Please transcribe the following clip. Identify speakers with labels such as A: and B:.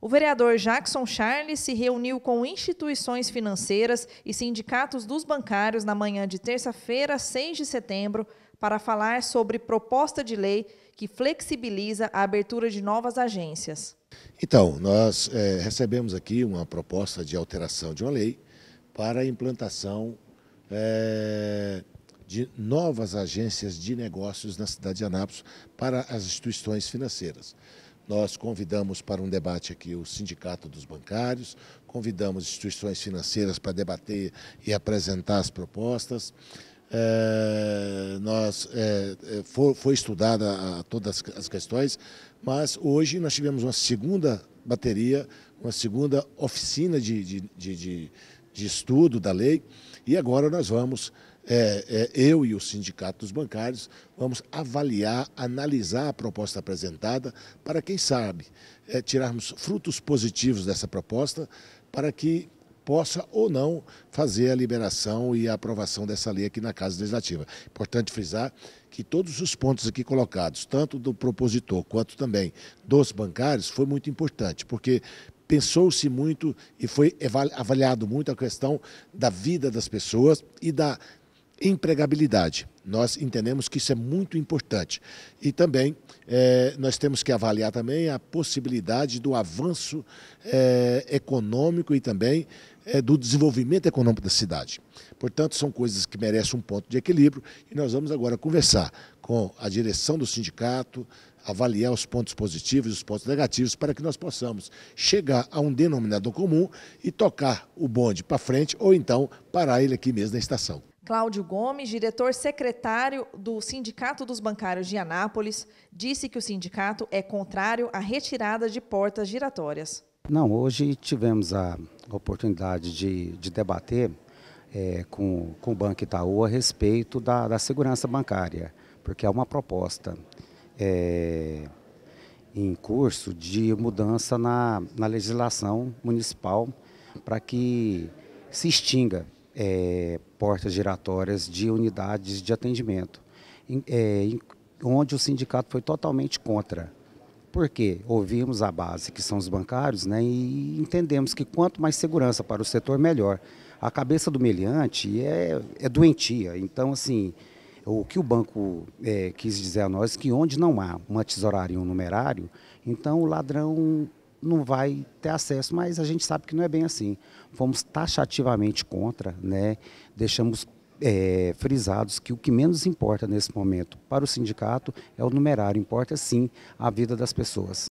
A: O vereador Jackson Charles se reuniu com instituições financeiras e sindicatos dos bancários na manhã de terça-feira, 6 de setembro, para falar sobre proposta de lei que flexibiliza a abertura de novas agências.
B: Então, nós é, recebemos aqui uma proposta de alteração de uma lei para a implantação é, de novas agências de negócios na cidade de Anápolis para as instituições financeiras. Nós convidamos para um debate aqui o Sindicato dos Bancários, convidamos instituições financeiras para debater e apresentar as propostas. É, nós, é, é foi, foi, estudada a, todas as questões, mas hoje nós tivemos uma segunda bateria, uma segunda oficina de, de, de, de, de estudo da lei e agora nós vamos é, é, eu e o Sindicato dos Bancários vamos avaliar, analisar a proposta apresentada para, quem sabe, é, tirarmos frutos positivos dessa proposta para que possa ou não fazer a liberação e a aprovação dessa lei aqui na Casa Legislativa. Importante frisar que todos os pontos aqui colocados, tanto do propositor quanto também dos bancários, foi muito importante, porque pensou-se muito e foi avaliado muito a questão da vida das pessoas e da empregabilidade. Nós entendemos que isso é muito importante. E também é, nós temos que avaliar também a possibilidade do avanço é, econômico e também é, do desenvolvimento econômico da cidade. Portanto, são coisas que merecem um ponto de equilíbrio e nós vamos agora conversar com a direção do sindicato, avaliar os pontos positivos e os pontos negativos para que nós possamos chegar a um denominador comum e tocar o bonde para frente ou então parar ele aqui mesmo na estação.
A: Cláudio Gomes, diretor secretário do Sindicato dos Bancários de Anápolis, disse que o sindicato é contrário à retirada de portas giratórias.
C: Não, hoje tivemos a oportunidade de, de debater é, com, com o Banco Itaú a respeito da, da segurança bancária, porque há é uma proposta é, em curso de mudança na, na legislação municipal para que se extinga é, portas giratórias de unidades de atendimento, em, é, em, onde o sindicato foi totalmente contra. Porque ouvimos a base, que são os bancários, né, e entendemos que quanto mais segurança para o setor, melhor. A cabeça do meliante é, é doentia. Então, assim, o que o banco é, quis dizer a nós é que onde não há uma tesouraria e um numerário, então o ladrão não vai ter acesso, mas a gente sabe que não é bem assim. Fomos taxativamente contra, né? deixamos é, frisados que o que menos importa nesse momento para o sindicato é o numerário, importa sim a vida das pessoas.